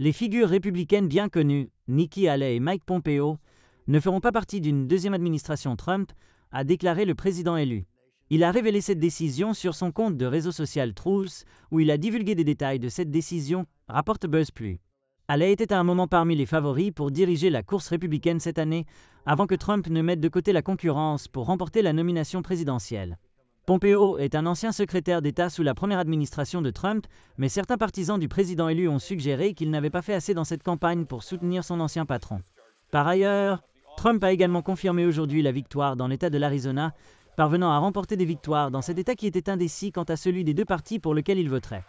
Les figures républicaines bien connues, Nikki Haley et Mike Pompeo, ne feront pas partie d'une deuxième administration Trump, a déclaré le président élu. Il a révélé cette décision sur son compte de réseau social Truth, où il a divulgué des détails de cette décision, rapporte BuzzPlus. Haley était à un moment parmi les favoris pour diriger la course républicaine cette année, avant que Trump ne mette de côté la concurrence pour remporter la nomination présidentielle. Pompeo est un ancien secrétaire d'État sous la première administration de Trump, mais certains partisans du président élu ont suggéré qu'il n'avait pas fait assez dans cette campagne pour soutenir son ancien patron. Par ailleurs, Trump a également confirmé aujourd'hui la victoire dans l'État de l'Arizona, parvenant à remporter des victoires dans cet État qui était indécis quant à celui des deux partis pour lequel il voterait.